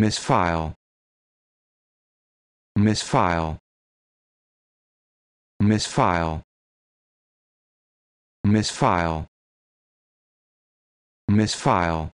misfile misfile misfile misfile misfile